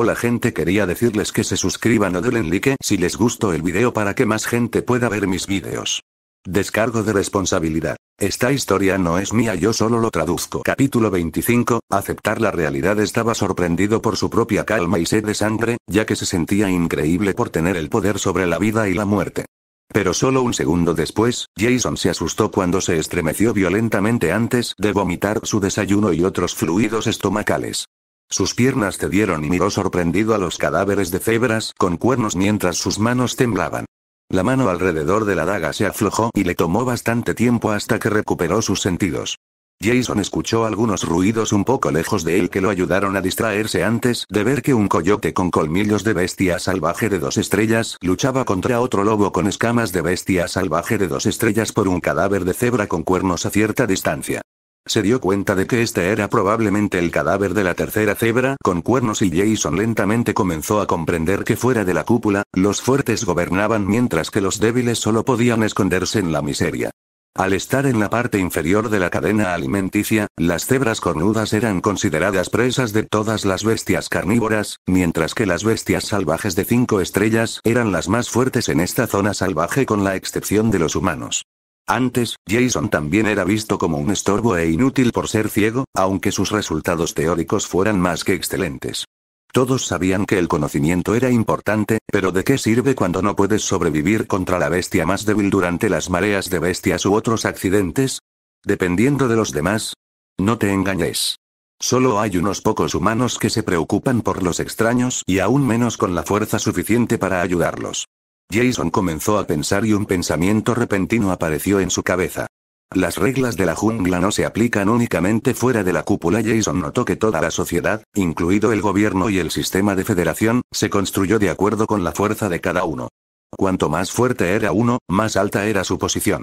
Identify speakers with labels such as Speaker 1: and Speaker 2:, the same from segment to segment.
Speaker 1: Hola gente quería decirles que se suscriban o den like si les gustó el video para que más gente pueda ver mis videos. Descargo de responsabilidad. Esta historia no es mía, yo solo lo traduzco. Capítulo 25. Aceptar la realidad estaba sorprendido por su propia calma y sed de sangre, ya que se sentía increíble por tener el poder sobre la vida y la muerte. Pero solo un segundo después, Jason se asustó cuando se estremeció violentamente antes de vomitar su desayuno y otros fluidos estomacales. Sus piernas cedieron y miró sorprendido a los cadáveres de cebras con cuernos mientras sus manos temblaban. La mano alrededor de la daga se aflojó y le tomó bastante tiempo hasta que recuperó sus sentidos. Jason escuchó algunos ruidos un poco lejos de él que lo ayudaron a distraerse antes de ver que un coyote con colmillos de bestia salvaje de dos estrellas luchaba contra otro lobo con escamas de bestia salvaje de dos estrellas por un cadáver de cebra con cuernos a cierta distancia. Se dio cuenta de que este era probablemente el cadáver de la tercera cebra con cuernos y Jason lentamente comenzó a comprender que fuera de la cúpula, los fuertes gobernaban mientras que los débiles solo podían esconderse en la miseria. Al estar en la parte inferior de la cadena alimenticia, las cebras cornudas eran consideradas presas de todas las bestias carnívoras, mientras que las bestias salvajes de cinco estrellas eran las más fuertes en esta zona salvaje con la excepción de los humanos. Antes, Jason también era visto como un estorbo e inútil por ser ciego, aunque sus resultados teóricos fueran más que excelentes. Todos sabían que el conocimiento era importante, pero ¿de qué sirve cuando no puedes sobrevivir contra la bestia más débil durante las mareas de bestias u otros accidentes? Dependiendo de los demás. No te engañes. Solo hay unos pocos humanos que se preocupan por los extraños y aún menos con la fuerza suficiente para ayudarlos. Jason comenzó a pensar y un pensamiento repentino apareció en su cabeza. Las reglas de la jungla no se aplican únicamente fuera de la cúpula. Jason notó que toda la sociedad, incluido el gobierno y el sistema de federación, se construyó de acuerdo con la fuerza de cada uno. Cuanto más fuerte era uno, más alta era su posición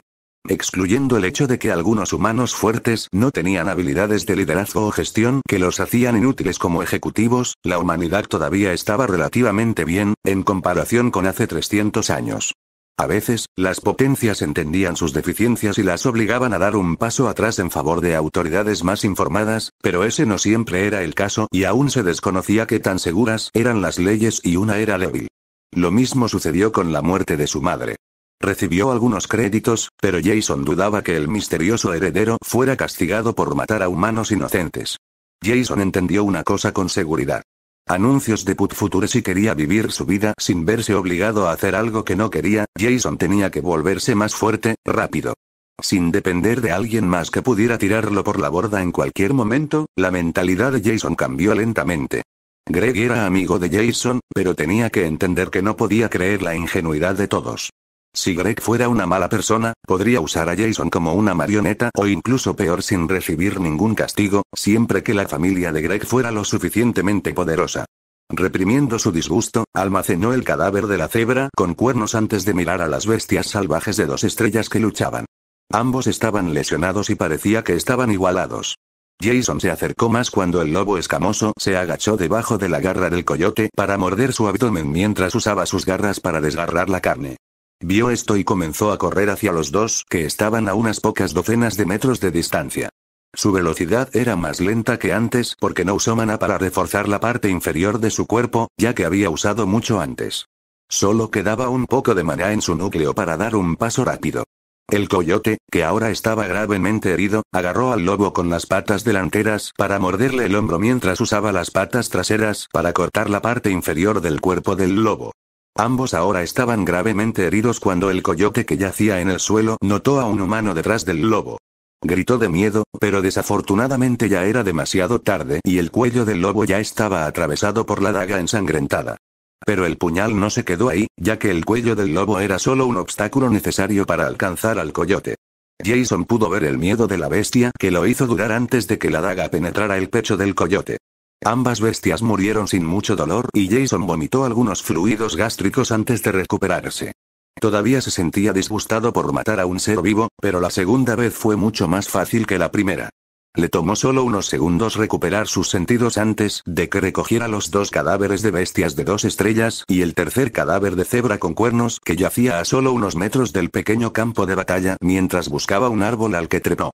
Speaker 1: excluyendo el hecho de que algunos humanos fuertes no tenían habilidades de liderazgo o gestión que los hacían inútiles como ejecutivos, la humanidad todavía estaba relativamente bien, en comparación con hace 300 años. A veces, las potencias entendían sus deficiencias y las obligaban a dar un paso atrás en favor de autoridades más informadas, pero ese no siempre era el caso y aún se desconocía qué tan seguras eran las leyes y una era débil. Lo mismo sucedió con la muerte de su madre. Recibió algunos créditos, pero Jason dudaba que el misterioso heredero fuera castigado por matar a humanos inocentes. Jason entendió una cosa con seguridad. Anuncios de Put Future si quería vivir su vida sin verse obligado a hacer algo que no quería, Jason tenía que volverse más fuerte, rápido. Sin depender de alguien más que pudiera tirarlo por la borda en cualquier momento, la mentalidad de Jason cambió lentamente. Greg era amigo de Jason, pero tenía que entender que no podía creer la ingenuidad de todos. Si Greg fuera una mala persona, podría usar a Jason como una marioneta o incluso peor sin recibir ningún castigo, siempre que la familia de Greg fuera lo suficientemente poderosa. Reprimiendo su disgusto, almacenó el cadáver de la cebra con cuernos antes de mirar a las bestias salvajes de dos estrellas que luchaban. Ambos estaban lesionados y parecía que estaban igualados. Jason se acercó más cuando el lobo escamoso se agachó debajo de la garra del coyote para morder su abdomen mientras usaba sus garras para desgarrar la carne. Vio esto y comenzó a correr hacia los dos que estaban a unas pocas docenas de metros de distancia. Su velocidad era más lenta que antes porque no usó mana para reforzar la parte inferior de su cuerpo, ya que había usado mucho antes. Solo quedaba un poco de maná en su núcleo para dar un paso rápido. El coyote, que ahora estaba gravemente herido, agarró al lobo con las patas delanteras para morderle el hombro mientras usaba las patas traseras para cortar la parte inferior del cuerpo del lobo. Ambos ahora estaban gravemente heridos cuando el coyote que yacía en el suelo notó a un humano detrás del lobo. Gritó de miedo, pero desafortunadamente ya era demasiado tarde y el cuello del lobo ya estaba atravesado por la daga ensangrentada. Pero el puñal no se quedó ahí, ya que el cuello del lobo era solo un obstáculo necesario para alcanzar al coyote. Jason pudo ver el miedo de la bestia que lo hizo durar antes de que la daga penetrara el pecho del coyote. Ambas bestias murieron sin mucho dolor y Jason vomitó algunos fluidos gástricos antes de recuperarse. Todavía se sentía disgustado por matar a un ser vivo, pero la segunda vez fue mucho más fácil que la primera. Le tomó solo unos segundos recuperar sus sentidos antes de que recogiera los dos cadáveres de bestias de dos estrellas y el tercer cadáver de cebra con cuernos que yacía a solo unos metros del pequeño campo de batalla mientras buscaba un árbol al que trepó.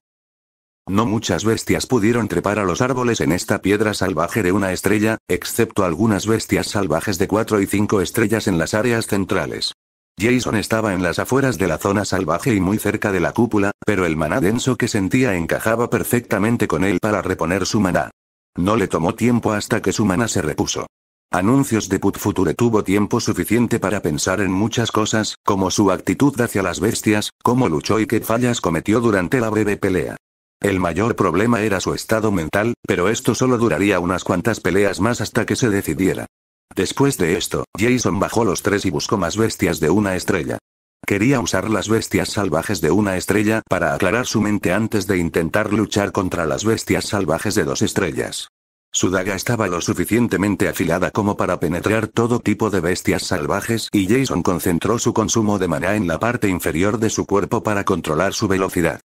Speaker 1: No muchas bestias pudieron trepar a los árboles en esta piedra salvaje de una estrella, excepto algunas bestias salvajes de cuatro y 5 estrellas en las áreas centrales. Jason estaba en las afueras de la zona salvaje y muy cerca de la cúpula, pero el maná denso que sentía encajaba perfectamente con él para reponer su maná. No le tomó tiempo hasta que su maná se repuso. Anuncios de Put Future tuvo tiempo suficiente para pensar en muchas cosas, como su actitud hacia las bestias, cómo luchó y qué fallas cometió durante la breve pelea. El mayor problema era su estado mental, pero esto solo duraría unas cuantas peleas más hasta que se decidiera. Después de esto, Jason bajó los tres y buscó más bestias de una estrella. Quería usar las bestias salvajes de una estrella para aclarar su mente antes de intentar luchar contra las bestias salvajes de dos estrellas. Su daga estaba lo suficientemente afilada como para penetrar todo tipo de bestias salvajes y Jason concentró su consumo de maná en la parte inferior de su cuerpo para controlar su velocidad.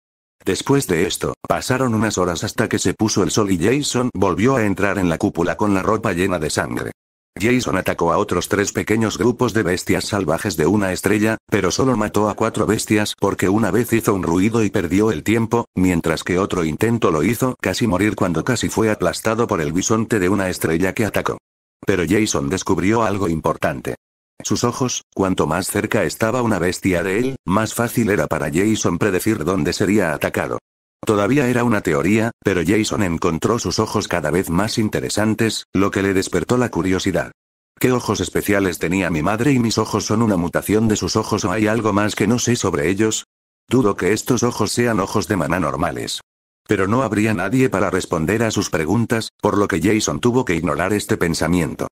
Speaker 1: Después de esto, pasaron unas horas hasta que se puso el sol y Jason volvió a entrar en la cúpula con la ropa llena de sangre. Jason atacó a otros tres pequeños grupos de bestias salvajes de una estrella, pero solo mató a cuatro bestias porque una vez hizo un ruido y perdió el tiempo, mientras que otro intento lo hizo casi morir cuando casi fue aplastado por el bisonte de una estrella que atacó. Pero Jason descubrió algo importante. Sus ojos, cuanto más cerca estaba una bestia de él, más fácil era para Jason predecir dónde sería atacado. Todavía era una teoría, pero Jason encontró sus ojos cada vez más interesantes, lo que le despertó la curiosidad. ¿Qué ojos especiales tenía mi madre y mis ojos son una mutación de sus ojos o hay algo más que no sé sobre ellos? Dudo que estos ojos sean ojos de maná normales. Pero no habría nadie para responder a sus preguntas, por lo que Jason tuvo que ignorar este pensamiento.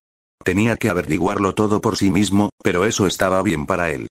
Speaker 1: Tenía que averiguarlo todo por sí mismo, pero eso estaba bien para él.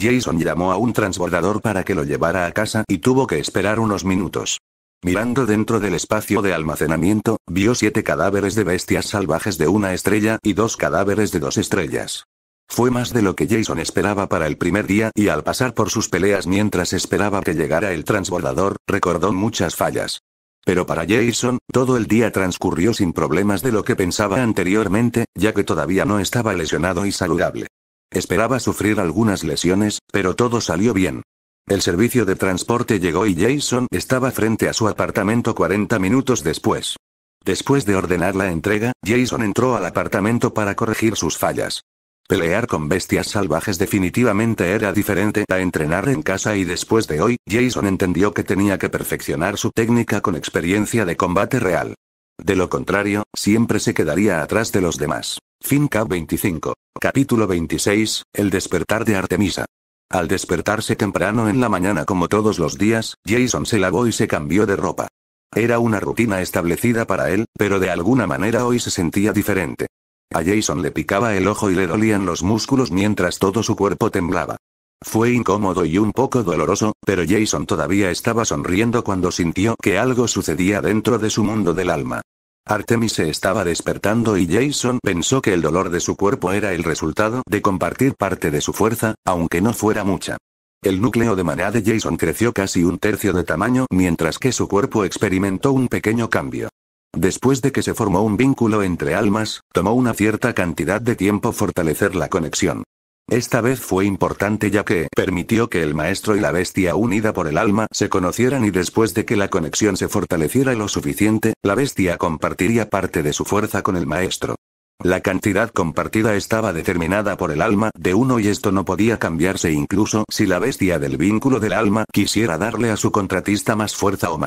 Speaker 1: Jason llamó a un transbordador para que lo llevara a casa y tuvo que esperar unos minutos. Mirando dentro del espacio de almacenamiento, vio siete cadáveres de bestias salvajes de una estrella y dos cadáveres de dos estrellas. Fue más de lo que Jason esperaba para el primer día y al pasar por sus peleas mientras esperaba que llegara el transbordador, recordó muchas fallas. Pero para Jason, todo el día transcurrió sin problemas de lo que pensaba anteriormente, ya que todavía no estaba lesionado y saludable. Esperaba sufrir algunas lesiones, pero todo salió bien. El servicio de transporte llegó y Jason estaba frente a su apartamento 40 minutos después. Después de ordenar la entrega, Jason entró al apartamento para corregir sus fallas. Pelear con bestias salvajes definitivamente era diferente a entrenar en casa y después de hoy, Jason entendió que tenía que perfeccionar su técnica con experiencia de combate real. De lo contrario, siempre se quedaría atrás de los demás. Finca 25. Capítulo 26. El despertar de Artemisa. Al despertarse temprano en la mañana como todos los días, Jason se lavó y se cambió de ropa. Era una rutina establecida para él, pero de alguna manera hoy se sentía diferente. A Jason le picaba el ojo y le dolían los músculos mientras todo su cuerpo temblaba. Fue incómodo y un poco doloroso, pero Jason todavía estaba sonriendo cuando sintió que algo sucedía dentro de su mundo del alma. Artemis se estaba despertando y Jason pensó que el dolor de su cuerpo era el resultado de compartir parte de su fuerza, aunque no fuera mucha. El núcleo de maná de Jason creció casi un tercio de tamaño mientras que su cuerpo experimentó un pequeño cambio. Después de que se formó un vínculo entre almas, tomó una cierta cantidad de tiempo fortalecer la conexión. Esta vez fue importante ya que permitió que el maestro y la bestia unida por el alma se conocieran y después de que la conexión se fortaleciera lo suficiente, la bestia compartiría parte de su fuerza con el maestro. La cantidad compartida estaba determinada por el alma de uno y esto no podía cambiarse incluso si la bestia del vínculo del alma quisiera darle a su contratista más fuerza o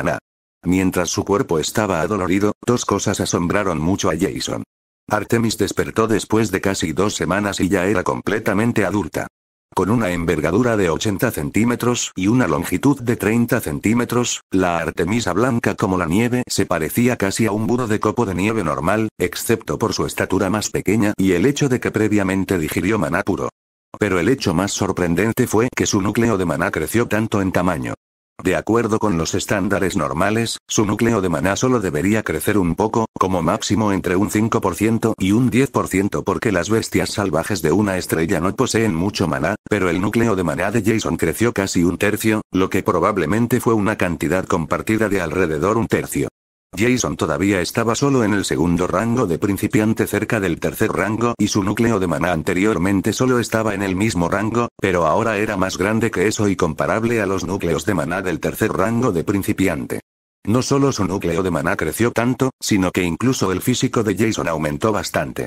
Speaker 1: Mientras su cuerpo estaba adolorido, dos cosas asombraron mucho a Jason. Artemis despertó después de casi dos semanas y ya era completamente adulta. Con una envergadura de 80 centímetros y una longitud de 30 centímetros, la Artemisa blanca como la nieve se parecía casi a un budo de copo de nieve normal, excepto por su estatura más pequeña y el hecho de que previamente digirió maná puro. Pero el hecho más sorprendente fue que su núcleo de maná creció tanto en tamaño. De acuerdo con los estándares normales, su núcleo de maná solo debería crecer un poco, como máximo entre un 5% y un 10% porque las bestias salvajes de una estrella no poseen mucho maná, pero el núcleo de maná de Jason creció casi un tercio, lo que probablemente fue una cantidad compartida de alrededor un tercio. Jason todavía estaba solo en el segundo rango de principiante cerca del tercer rango y su núcleo de maná anteriormente solo estaba en el mismo rango, pero ahora era más grande que eso y comparable a los núcleos de maná del tercer rango de principiante. No solo su núcleo de maná creció tanto, sino que incluso el físico de Jason aumentó bastante.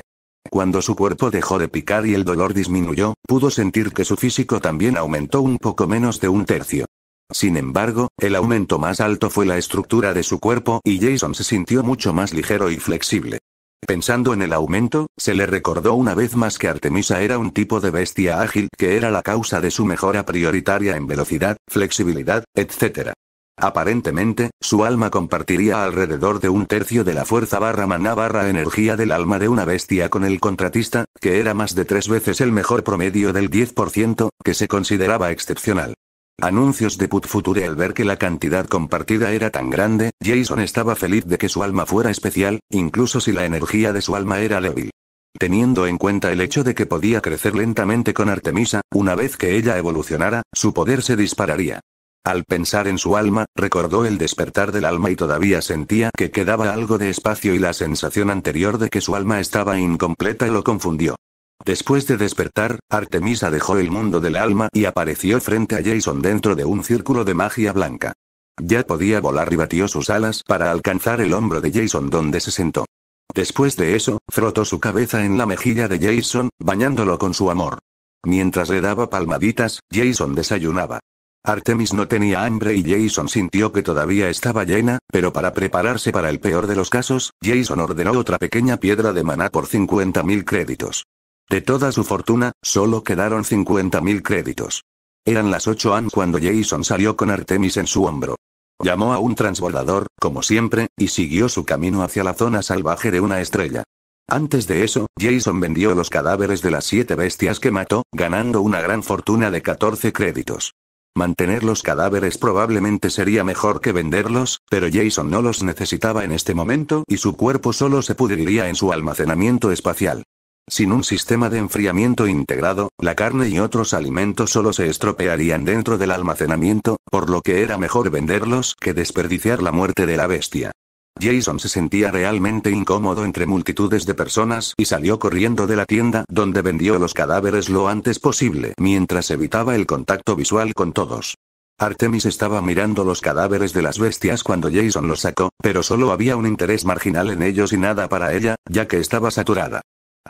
Speaker 1: Cuando su cuerpo dejó de picar y el dolor disminuyó, pudo sentir que su físico también aumentó un poco menos de un tercio. Sin embargo, el aumento más alto fue la estructura de su cuerpo y Jason se sintió mucho más ligero y flexible. Pensando en el aumento, se le recordó una vez más que Artemisa era un tipo de bestia ágil que era la causa de su mejora prioritaria en velocidad, flexibilidad, etc. Aparentemente, su alma compartiría alrededor de un tercio de la fuerza barra maná barra energía del alma de una bestia con el contratista, que era más de tres veces el mejor promedio del 10%, que se consideraba excepcional. Anuncios de Put Future al ver que la cantidad compartida era tan grande, Jason estaba feliz de que su alma fuera especial, incluso si la energía de su alma era débil. Teniendo en cuenta el hecho de que podía crecer lentamente con Artemisa, una vez que ella evolucionara, su poder se dispararía. Al pensar en su alma, recordó el despertar del alma y todavía sentía que quedaba algo de espacio y la sensación anterior de que su alma estaba incompleta lo confundió. Después de despertar, Artemisa dejó el mundo del alma y apareció frente a Jason dentro de un círculo de magia blanca. Ya podía volar y batió sus alas para alcanzar el hombro de Jason donde se sentó. Después de eso, frotó su cabeza en la mejilla de Jason, bañándolo con su amor. Mientras le daba palmaditas, Jason desayunaba. Artemis no tenía hambre y Jason sintió que todavía estaba llena, pero para prepararse para el peor de los casos, Jason ordenó otra pequeña piedra de maná por 50.000 créditos. De toda su fortuna, solo quedaron 50.000 créditos. Eran las 8 am cuando Jason salió con Artemis en su hombro. Llamó a un transbordador, como siempre, y siguió su camino hacia la zona salvaje de una estrella. Antes de eso, Jason vendió los cadáveres de las siete bestias que mató, ganando una gran fortuna de 14 créditos. Mantener los cadáveres probablemente sería mejor que venderlos, pero Jason no los necesitaba en este momento y su cuerpo solo se pudriría en su almacenamiento espacial. Sin un sistema de enfriamiento integrado, la carne y otros alimentos solo se estropearían dentro del almacenamiento, por lo que era mejor venderlos que desperdiciar la muerte de la bestia. Jason se sentía realmente incómodo entre multitudes de personas y salió corriendo de la tienda donde vendió los cadáveres lo antes posible mientras evitaba el contacto visual con todos. Artemis estaba mirando los cadáveres de las bestias cuando Jason los sacó, pero solo había un interés marginal en ellos y nada para ella, ya que estaba saturada.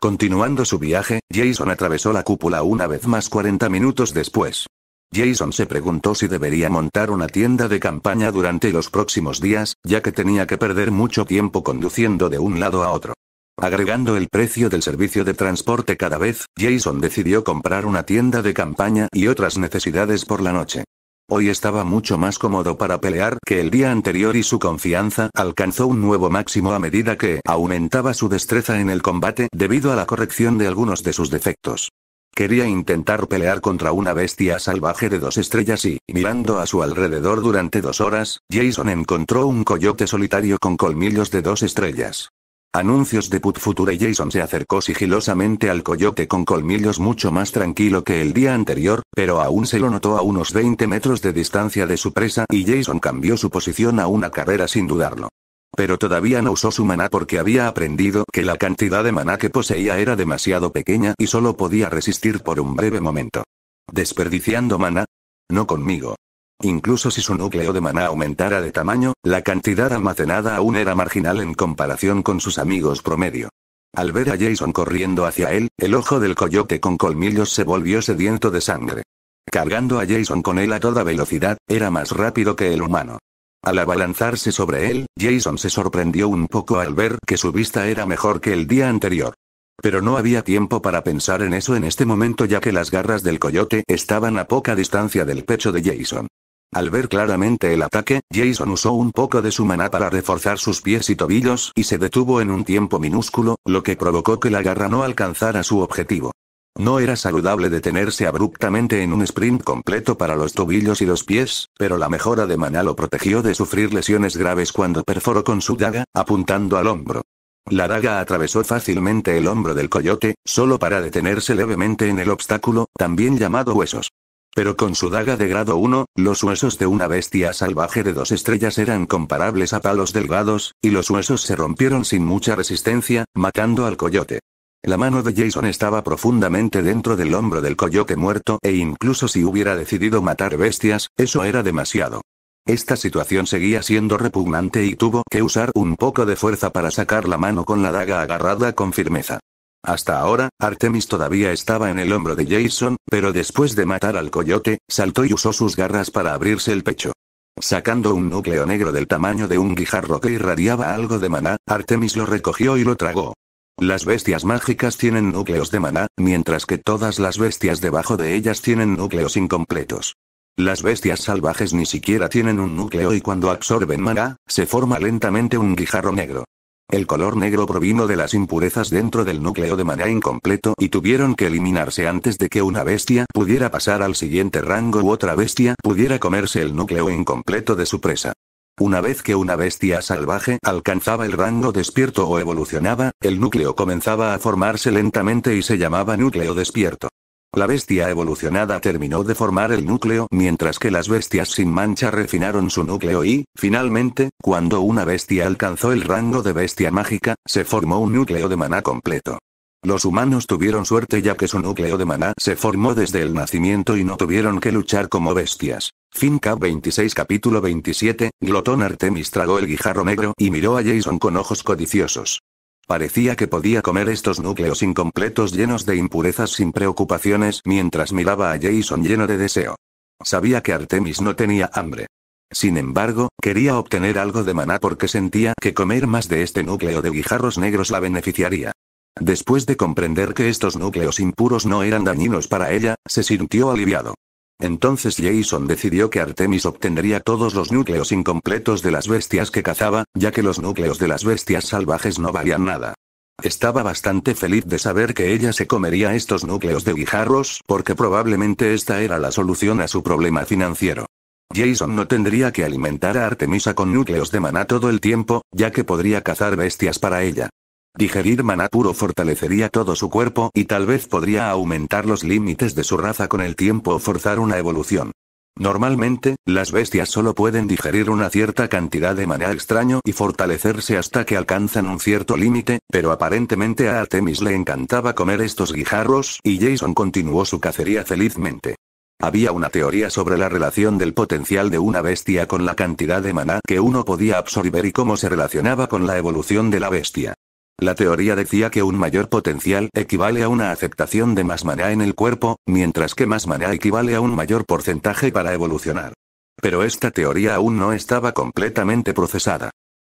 Speaker 1: Continuando su viaje, Jason atravesó la cúpula una vez más 40 minutos después. Jason se preguntó si debería montar una tienda de campaña durante los próximos días, ya que tenía que perder mucho tiempo conduciendo de un lado a otro. Agregando el precio del servicio de transporte cada vez, Jason decidió comprar una tienda de campaña y otras necesidades por la noche. Hoy estaba mucho más cómodo para pelear que el día anterior y su confianza alcanzó un nuevo máximo a medida que aumentaba su destreza en el combate debido a la corrección de algunos de sus defectos. Quería intentar pelear contra una bestia salvaje de dos estrellas y, mirando a su alrededor durante dos horas, Jason encontró un coyote solitario con colmillos de dos estrellas. Anuncios de Put Future Jason se acercó sigilosamente al coyote con colmillos mucho más tranquilo que el día anterior, pero aún se lo notó a unos 20 metros de distancia de su presa y Jason cambió su posición a una carrera sin dudarlo. Pero todavía no usó su maná porque había aprendido que la cantidad de maná que poseía era demasiado pequeña y solo podía resistir por un breve momento. ¿Desperdiciando maná? No conmigo. Incluso si su núcleo de maná aumentara de tamaño, la cantidad almacenada aún era marginal en comparación con sus amigos promedio. Al ver a Jason corriendo hacia él, el ojo del coyote con colmillos se volvió sediento de sangre. Cargando a Jason con él a toda velocidad, era más rápido que el humano. Al abalanzarse sobre él, Jason se sorprendió un poco al ver que su vista era mejor que el día anterior. Pero no había tiempo para pensar en eso en este momento ya que las garras del coyote estaban a poca distancia del pecho de Jason. Al ver claramente el ataque, Jason usó un poco de su maná para reforzar sus pies y tobillos y se detuvo en un tiempo minúsculo, lo que provocó que la garra no alcanzara su objetivo. No era saludable detenerse abruptamente en un sprint completo para los tobillos y los pies, pero la mejora de maná lo protegió de sufrir lesiones graves cuando perforó con su daga, apuntando al hombro. La daga atravesó fácilmente el hombro del coyote, solo para detenerse levemente en el obstáculo, también llamado huesos. Pero con su daga de grado 1, los huesos de una bestia salvaje de dos estrellas eran comparables a palos delgados, y los huesos se rompieron sin mucha resistencia, matando al coyote. La mano de Jason estaba profundamente dentro del hombro del coyote muerto e incluso si hubiera decidido matar bestias, eso era demasiado. Esta situación seguía siendo repugnante y tuvo que usar un poco de fuerza para sacar la mano con la daga agarrada con firmeza. Hasta ahora, Artemis todavía estaba en el hombro de Jason, pero después de matar al coyote, saltó y usó sus garras para abrirse el pecho. Sacando un núcleo negro del tamaño de un guijarro que irradiaba algo de maná, Artemis lo recogió y lo tragó. Las bestias mágicas tienen núcleos de maná, mientras que todas las bestias debajo de ellas tienen núcleos incompletos. Las bestias salvajes ni siquiera tienen un núcleo y cuando absorben maná, se forma lentamente un guijarro negro. El color negro provino de las impurezas dentro del núcleo de manera incompleto y tuvieron que eliminarse antes de que una bestia pudiera pasar al siguiente rango u otra bestia pudiera comerse el núcleo incompleto de su presa. Una vez que una bestia salvaje alcanzaba el rango despierto o evolucionaba, el núcleo comenzaba a formarse lentamente y se llamaba núcleo despierto. La bestia evolucionada terminó de formar el núcleo mientras que las bestias sin mancha refinaron su núcleo y, finalmente, cuando una bestia alcanzó el rango de bestia mágica, se formó un núcleo de maná completo. Los humanos tuvieron suerte ya que su núcleo de maná se formó desde el nacimiento y no tuvieron que luchar como bestias. Finca 26 capítulo 27, Glotón Artemis tragó el guijarro negro y miró a Jason con ojos codiciosos. Parecía que podía comer estos núcleos incompletos llenos de impurezas sin preocupaciones mientras miraba a Jason lleno de deseo. Sabía que Artemis no tenía hambre. Sin embargo, quería obtener algo de maná porque sentía que comer más de este núcleo de guijarros negros la beneficiaría. Después de comprender que estos núcleos impuros no eran dañinos para ella, se sintió aliviado. Entonces Jason decidió que Artemis obtendría todos los núcleos incompletos de las bestias que cazaba, ya que los núcleos de las bestias salvajes no valían nada. Estaba bastante feliz de saber que ella se comería estos núcleos de guijarros, porque probablemente esta era la solución a su problema financiero. Jason no tendría que alimentar a Artemisa con núcleos de maná todo el tiempo, ya que podría cazar bestias para ella. Digerir maná puro fortalecería todo su cuerpo y tal vez podría aumentar los límites de su raza con el tiempo o forzar una evolución. Normalmente, las bestias solo pueden digerir una cierta cantidad de maná extraño y fortalecerse hasta que alcanzan un cierto límite, pero aparentemente a Artemis le encantaba comer estos guijarros y Jason continuó su cacería felizmente. Había una teoría sobre la relación del potencial de una bestia con la cantidad de maná que uno podía absorber y cómo se relacionaba con la evolución de la bestia. La teoría decía que un mayor potencial equivale a una aceptación de más maná en el cuerpo, mientras que más maná equivale a un mayor porcentaje para evolucionar. Pero esta teoría aún no estaba completamente procesada.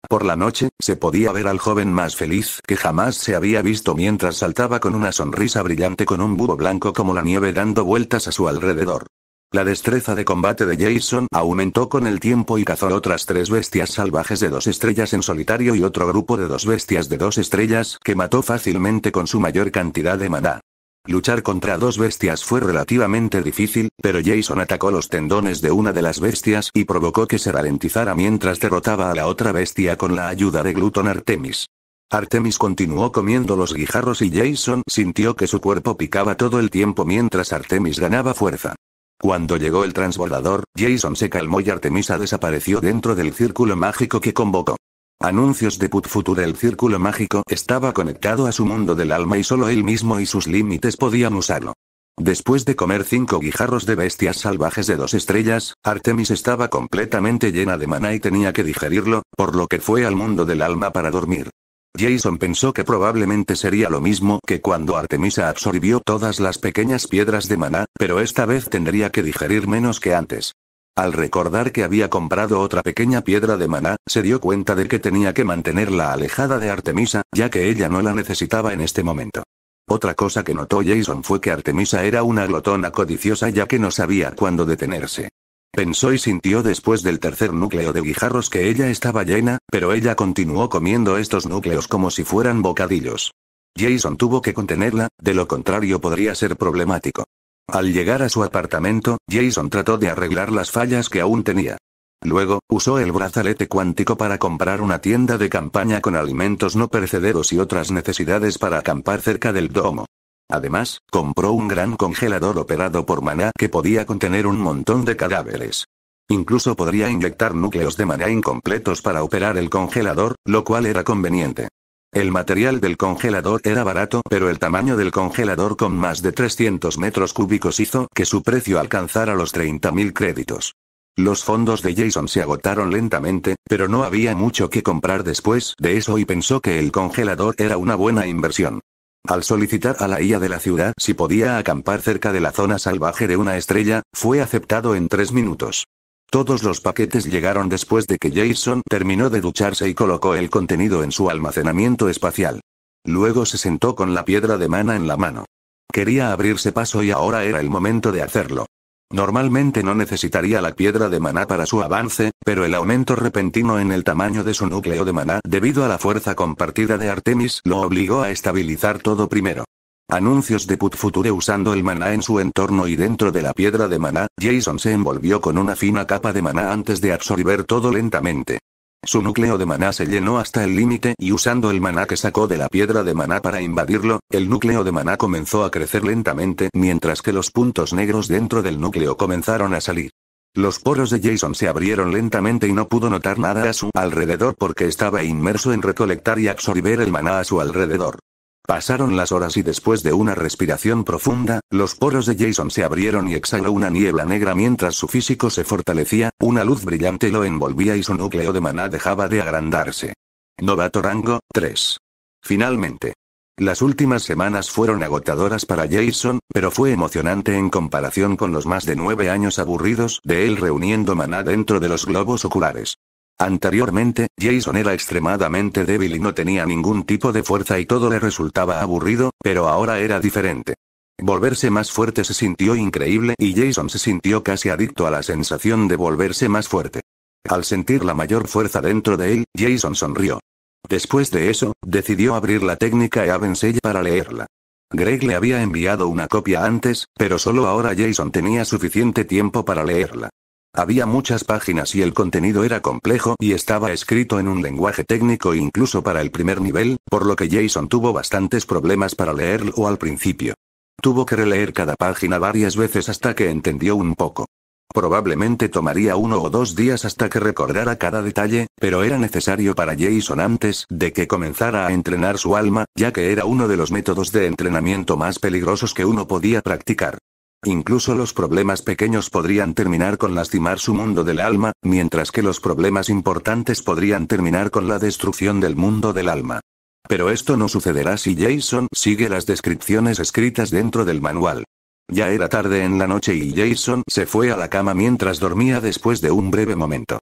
Speaker 1: Por la noche, se podía ver al joven más feliz que jamás se había visto mientras saltaba con una sonrisa brillante con un búho blanco como la nieve dando vueltas a su alrededor. La destreza de combate de Jason aumentó con el tiempo y cazó otras tres bestias salvajes de dos estrellas en solitario y otro grupo de dos bestias de dos estrellas que mató fácilmente con su mayor cantidad de maná. Luchar contra dos bestias fue relativamente difícil, pero Jason atacó los tendones de una de las bestias y provocó que se ralentizara mientras derrotaba a la otra bestia con la ayuda de Gluton Artemis. Artemis continuó comiendo los guijarros y Jason sintió que su cuerpo picaba todo el tiempo mientras Artemis ganaba fuerza. Cuando llegó el transbordador, Jason se calmó y Artemisa desapareció dentro del círculo mágico que convocó. Anuncios de Put El círculo mágico estaba conectado a su mundo del alma y solo él mismo y sus límites podían usarlo. Después de comer cinco guijarros de bestias salvajes de dos estrellas, Artemis estaba completamente llena de maná y tenía que digerirlo, por lo que fue al mundo del alma para dormir. Jason pensó que probablemente sería lo mismo que cuando Artemisa absorbió todas las pequeñas piedras de maná, pero esta vez tendría que digerir menos que antes. Al recordar que había comprado otra pequeña piedra de maná, se dio cuenta de que tenía que mantenerla alejada de Artemisa, ya que ella no la necesitaba en este momento. Otra cosa que notó Jason fue que Artemisa era una glotona codiciosa ya que no sabía cuándo detenerse. Pensó y sintió después del tercer núcleo de guijarros que ella estaba llena, pero ella continuó comiendo estos núcleos como si fueran bocadillos. Jason tuvo que contenerla, de lo contrario podría ser problemático. Al llegar a su apartamento, Jason trató de arreglar las fallas que aún tenía. Luego, usó el brazalete cuántico para comprar una tienda de campaña con alimentos no perecederos y otras necesidades para acampar cerca del domo. Además, compró un gran congelador operado por maná que podía contener un montón de cadáveres. Incluso podría inyectar núcleos de maná incompletos para operar el congelador, lo cual era conveniente. El material del congelador era barato, pero el tamaño del congelador con más de 300 metros cúbicos hizo que su precio alcanzara los 30.000 créditos. Los fondos de Jason se agotaron lentamente, pero no había mucho que comprar después de eso y pensó que el congelador era una buena inversión. Al solicitar a la IA de la ciudad si podía acampar cerca de la zona salvaje de una estrella, fue aceptado en tres minutos. Todos los paquetes llegaron después de que Jason terminó de ducharse y colocó el contenido en su almacenamiento espacial. Luego se sentó con la piedra de mana en la mano. Quería abrirse paso y ahora era el momento de hacerlo. Normalmente no necesitaría la piedra de maná para su avance, pero el aumento repentino en el tamaño de su núcleo de maná debido a la fuerza compartida de Artemis lo obligó a estabilizar todo primero. Anuncios de Put Future usando el maná en su entorno y dentro de la piedra de maná, Jason se envolvió con una fina capa de maná antes de absorber todo lentamente. Su núcleo de maná se llenó hasta el límite y usando el maná que sacó de la piedra de maná para invadirlo, el núcleo de maná comenzó a crecer lentamente mientras que los puntos negros dentro del núcleo comenzaron a salir. Los poros de Jason se abrieron lentamente y no pudo notar nada a su alrededor porque estaba inmerso en recolectar y absorber el maná a su alrededor. Pasaron las horas y después de una respiración profunda, los poros de Jason se abrieron y exhaló una niebla negra mientras su físico se fortalecía, una luz brillante lo envolvía y su núcleo de maná dejaba de agrandarse. Novato Rango, 3. Finalmente. Las últimas semanas fueron agotadoras para Jason, pero fue emocionante en comparación con los más de nueve años aburridos de él reuniendo maná dentro de los globos oculares. Anteriormente, Jason era extremadamente débil y no tenía ningún tipo de fuerza y todo le resultaba aburrido, pero ahora era diferente. Volverse más fuerte se sintió increíble y Jason se sintió casi adicto a la sensación de volverse más fuerte. Al sentir la mayor fuerza dentro de él, Jason sonrió. Después de eso, decidió abrir la técnica Avensella para leerla. Greg le había enviado una copia antes, pero solo ahora Jason tenía suficiente tiempo para leerla. Había muchas páginas y el contenido era complejo y estaba escrito en un lenguaje técnico incluso para el primer nivel, por lo que Jason tuvo bastantes problemas para leerlo al principio. Tuvo que releer cada página varias veces hasta que entendió un poco. Probablemente tomaría uno o dos días hasta que recordara cada detalle, pero era necesario para Jason antes de que comenzara a entrenar su alma, ya que era uno de los métodos de entrenamiento más peligrosos que uno podía practicar. Incluso los problemas pequeños podrían terminar con lastimar su mundo del alma, mientras que los problemas importantes podrían terminar con la destrucción del mundo del alma. Pero esto no sucederá si Jason sigue las descripciones escritas dentro del manual. Ya era tarde en la noche y Jason se fue a la cama mientras dormía después de un breve momento.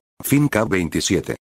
Speaker 1: cap 27.